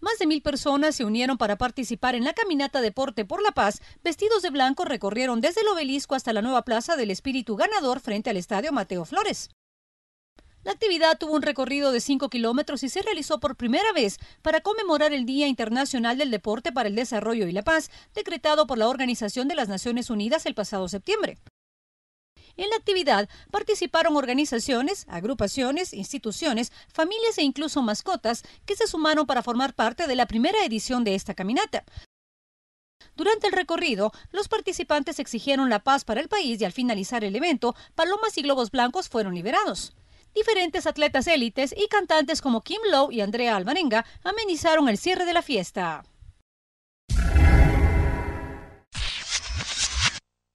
Más de mil personas se unieron para participar en la caminata Deporte por la Paz. Vestidos de blanco recorrieron desde el obelisco hasta la nueva plaza del Espíritu Ganador frente al Estadio Mateo Flores. La actividad tuvo un recorrido de 5 kilómetros y se realizó por primera vez para conmemorar el Día Internacional del Deporte para el Desarrollo y la Paz, decretado por la Organización de las Naciones Unidas el pasado septiembre. En la actividad participaron organizaciones, agrupaciones, instituciones, familias e incluso mascotas que se sumaron para formar parte de la primera edición de esta caminata. Durante el recorrido, los participantes exigieron la paz para el país y al finalizar el evento, palomas y globos blancos fueron liberados. Diferentes atletas élites y cantantes como Kim Lowe y Andrea Alvarenga amenizaron el cierre de la fiesta.